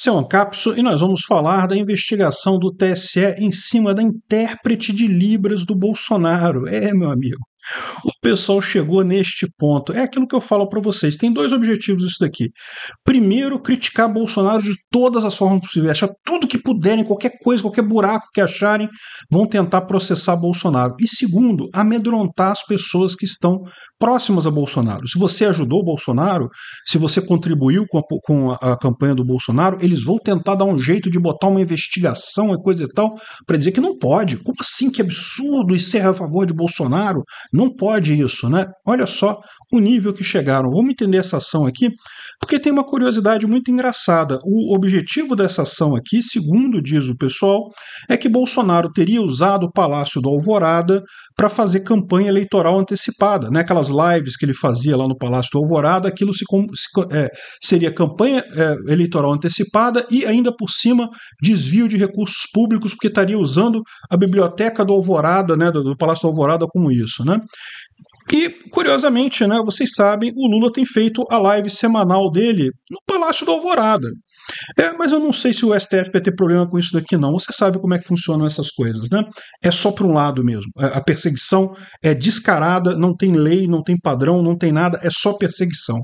Seu Ancapso, e nós vamos falar da investigação do TSE em cima da intérprete de Libras do Bolsonaro. É, meu amigo. O pessoal chegou neste ponto. É aquilo que eu falo para vocês. Tem dois objetivos isso daqui. Primeiro, criticar Bolsonaro de todas as formas possíveis. Achar tudo que puderem, qualquer coisa, qualquer buraco que acharem, vão tentar processar Bolsonaro. E segundo, amedrontar as pessoas que estão próximas a Bolsonaro. Se você ajudou o Bolsonaro, se você contribuiu com a, com a, a campanha do Bolsonaro, eles vão tentar dar um jeito de botar uma investigação e coisa e tal para dizer que não pode. Como assim? Que absurdo! E ser a favor de Bolsonaro? Não pode isso, né? Olha só o nível que chegaram. Vamos entender essa ação aqui, porque tem uma curiosidade muito engraçada. O objetivo dessa ação aqui, segundo diz o pessoal, é que Bolsonaro teria usado o Palácio do Alvorada para fazer campanha eleitoral antecipada, né? Aquelas lives que ele fazia lá no Palácio do Alvorada, aquilo se, se, é, seria campanha é, eleitoral antecipada e ainda por cima desvio de recursos públicos, porque estaria usando a biblioteca do Alvorada, né, do, do Palácio do Alvorada como isso, né? E, curiosamente, né, vocês sabem, o Lula tem feito a live semanal dele no Palácio do Alvorada. É, mas eu não sei se o STF vai ter problema com isso daqui, não. Você sabe como é que funcionam essas coisas, né? É só para um lado mesmo. A perseguição é descarada, não tem lei, não tem padrão, não tem nada, é só perseguição.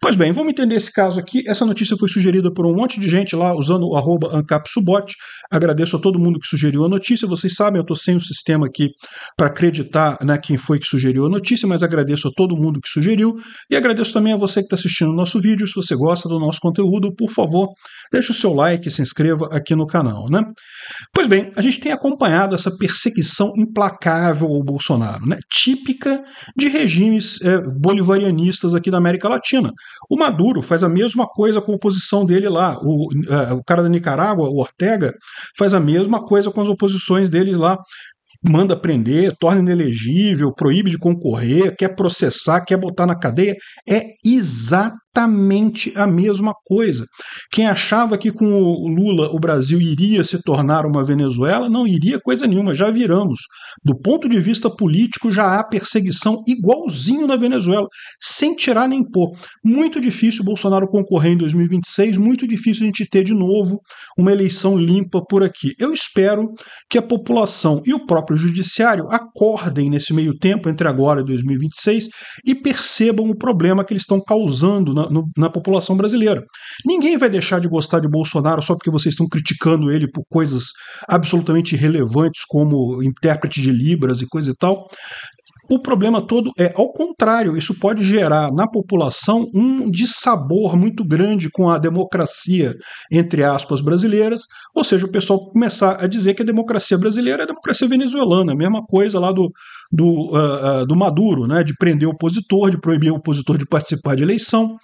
Pois bem, vamos entender esse caso aqui. Essa notícia foi sugerida por um monte de gente lá usando o arroba AncapSubot. Agradeço a todo mundo que sugeriu a notícia. Vocês sabem, eu estou sem o sistema aqui para acreditar né, quem foi que sugeriu a notícia, mas agradeço a todo mundo que sugeriu e agradeço também a você que está assistindo o nosso vídeo. Se você gosta do nosso conteúdo, por favor, Deixe o seu like e se inscreva aqui no canal, né? Pois bem, a gente tem acompanhado essa perseguição implacável ao Bolsonaro, né? Típica de regimes é, bolivarianistas aqui da América Latina. O Maduro faz a mesma coisa com a oposição dele lá. O, é, o cara da Nicarágua, o Ortega, faz a mesma coisa com as oposições deles lá manda prender, torna inelegível, proíbe de concorrer, quer processar, quer botar na cadeia. É exatamente exatamente a mesma coisa. Quem achava que com o Lula o Brasil iria se tornar uma Venezuela, não iria coisa nenhuma, já viramos. Do ponto de vista político, já há perseguição igualzinho na Venezuela, sem tirar nem pôr. Muito difícil Bolsonaro concorrer em 2026, muito difícil a gente ter de novo uma eleição limpa por aqui. Eu espero que a população e o próprio judiciário acordem nesse meio tempo entre agora e 2026 e percebam o problema que eles estão causando na na, no, na população brasileira. Ninguém vai deixar de gostar de Bolsonaro só porque vocês estão criticando ele por coisas absolutamente irrelevantes, como intérprete de Libras e coisa e tal. O problema todo é, ao contrário, isso pode gerar na população um dissabor muito grande com a democracia, entre aspas, brasileiras, ou seja, o pessoal começar a dizer que a democracia brasileira é a democracia venezuelana, a mesma coisa lá do, do, uh, uh, do Maduro, né, de prender o opositor, de proibir o opositor de participar de eleição.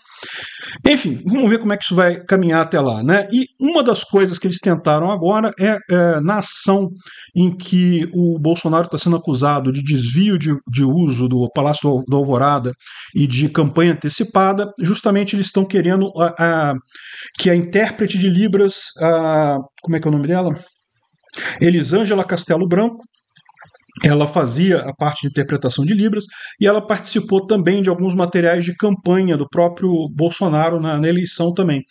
Enfim, vamos ver como é que isso vai caminhar até lá. Né? E uma das coisas que eles tentaram agora é, é na ação em que o Bolsonaro está sendo acusado de desvio de, de uso do Palácio do, Alvorada e de campanha antecipada, justamente eles estão querendo a, a, que a intérprete de Libras, a, como é que é o nome dela? Elisângela Castelo Branco, ela fazia a parte de interpretação de Libras e ela participou também de alguns materiais de campanha do próprio Bolsonaro na, na eleição também.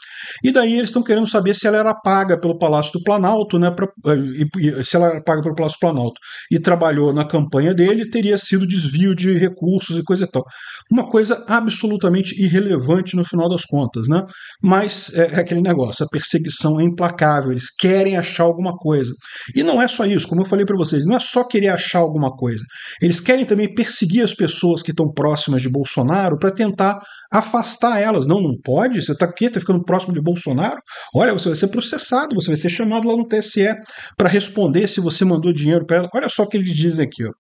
E daí eles estão querendo saber se ela era paga pelo Palácio do Planalto, né? Pra, eh, se ela era paga pelo Palácio do Planalto e trabalhou na campanha dele, teria sido desvio de recursos e coisa e tal. Uma coisa absolutamente irrelevante no final das contas, né? Mas é, é aquele negócio, a perseguição é implacável, eles querem achar alguma coisa. E não é só isso, como eu falei para vocês, não é só querer achar achar alguma coisa. Eles querem também perseguir as pessoas que estão próximas de Bolsonaro para tentar afastar elas. Não, não pode. Você está aqui, está ficando próximo de Bolsonaro. Olha, você vai ser processado, você vai ser chamado lá no TSE para responder se você mandou dinheiro para ela. Olha só o que eles dizem aqui. Ó.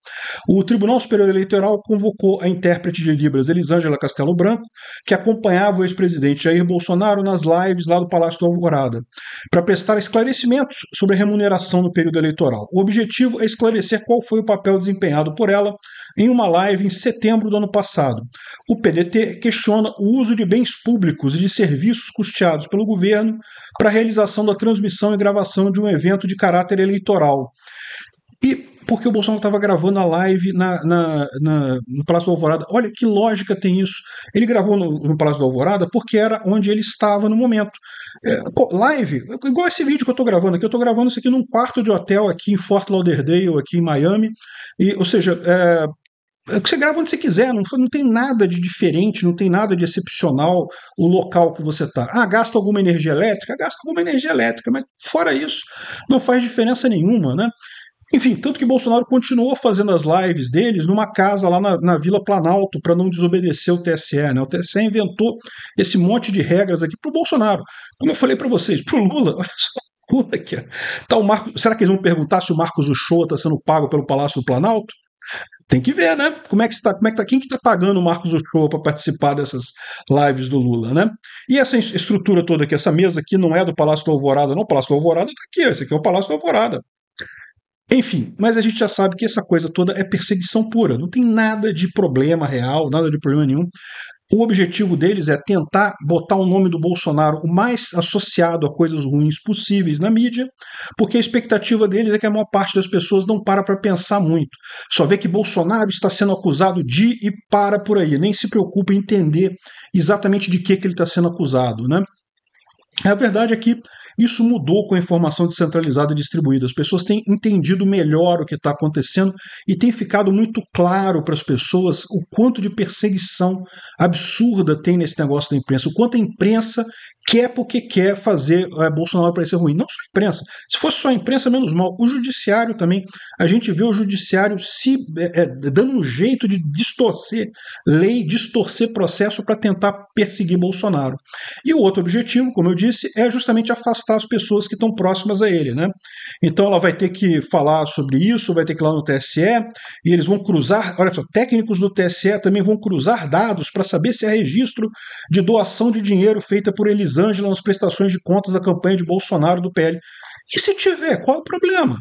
O Tribunal Superior Eleitoral convocou a intérprete de Libras Elisângela Castelo Branco, que acompanhava o ex-presidente Jair Bolsonaro nas lives lá do Palácio do Alvorada, para prestar esclarecimentos sobre a remuneração no período eleitoral. O objetivo é esclarecer qual foi foi o papel desempenhado por ela em uma live em setembro do ano passado. O PDT questiona o uso de bens públicos e de serviços custeados pelo governo para a realização da transmissão e gravação de um evento de caráter eleitoral. E porque o Bolsonaro estava gravando a live na, na, na, no Palácio do Alvorada. Olha que lógica tem isso. Ele gravou no, no Palácio do Alvorada porque era onde ele estava no momento. É, live, igual esse vídeo que eu estou gravando aqui, eu estou gravando isso aqui num quarto de hotel aqui em Fort Lauderdale, aqui em Miami. E, ou seja, é, é você grava onde você quiser, não, não tem nada de diferente, não tem nada de excepcional o local que você está. Ah, gasta alguma energia elétrica? Gasta alguma energia elétrica, mas fora isso, não faz diferença nenhuma, né? Enfim, tanto que Bolsonaro continuou fazendo as lives deles numa casa lá na, na Vila Planalto para não desobedecer o TSE. Né? O TSE inventou esse monte de regras aqui para o Bolsonaro. Como eu falei para vocês, para o Lula, olha só, Lula que é. tá o Marco, será que eles vão perguntar se o Marcos Uchoa está sendo pago pelo Palácio do Planalto? Tem que ver, né? Como é que está? Como é que tá? Quem que está pagando o Marcos Uchoa para participar dessas lives do Lula, né? E essa estrutura toda aqui, essa mesa aqui não é do Palácio do Alvorada, não. O Palácio do Alvorada está aqui. Esse aqui é o Palácio do Alvorada. Enfim, mas a gente já sabe que essa coisa toda é perseguição pura, não tem nada de problema real, nada de problema nenhum. O objetivo deles é tentar botar o nome do Bolsonaro o mais associado a coisas ruins possíveis na mídia, porque a expectativa deles é que a maior parte das pessoas não para para pensar muito. Só vê que Bolsonaro está sendo acusado de e para por aí, nem se preocupa em entender exatamente de que, que ele está sendo acusado. Né? A verdade é que isso mudou com a informação descentralizada e distribuída. As pessoas têm entendido melhor o que está acontecendo e tem ficado muito claro para as pessoas o quanto de perseguição absurda tem nesse negócio da imprensa, o quanto a imprensa quer porque quer fazer é, Bolsonaro parecer ruim. Não só a imprensa. Se fosse só a imprensa, menos mal. O judiciário também. A gente vê o judiciário se é, dando um jeito de distorcer lei, distorcer processo para tentar perseguir Bolsonaro. E o outro objetivo, como eu disse, é justamente afastar as pessoas que estão próximas a ele. Né? Então ela vai ter que falar sobre isso, vai ter que ir lá no TSE, e eles vão cruzar, olha só, técnicos do TSE também vão cruzar dados para saber se é registro de doação de dinheiro feita por eles Elisângela nas prestações de contas da campanha de Bolsonaro do PL. E se tiver, qual é o problema?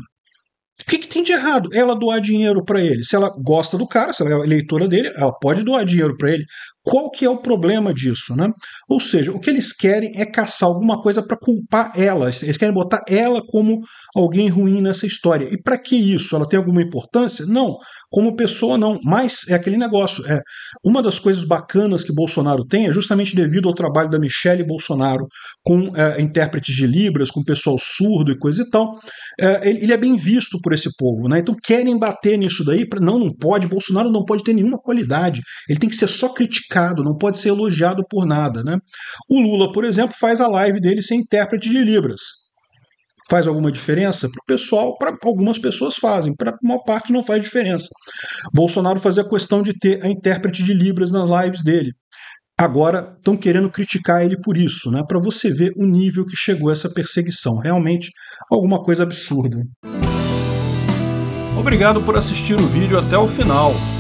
O que, que tem de errado? Ela doar dinheiro para ele. Se ela gosta do cara, se ela é eleitora dele, ela pode doar dinheiro para ele. Qual que é o problema disso, né? Ou seja, o que eles querem é caçar alguma coisa para culpar ela. Eles querem botar ela como alguém ruim nessa história. E para que isso? Ela tem alguma importância? Não. Como pessoa, não. Mas é aquele negócio. É uma das coisas bacanas que Bolsonaro tem é justamente devido ao trabalho da Michelle Bolsonaro com é, intérpretes de libras, com pessoal surdo e coisa e tal. É, ele, ele, é bem visto por esse povo, né? Então querem bater nisso daí? Pra, não, não pode. Bolsonaro não pode ter nenhuma qualidade. Ele tem que ser só criticado criticado, não pode ser elogiado por nada. Né? O Lula, por exemplo, faz a live dele sem intérprete de Libras. Faz alguma diferença? Para o pessoal, para algumas pessoas fazem, para a maior parte não faz diferença. Bolsonaro fazia questão de ter a intérprete de Libras nas lives dele. Agora estão querendo criticar ele por isso, né? Para você ver o nível que chegou essa perseguição. Realmente alguma coisa absurda. Obrigado por assistir o vídeo até o final.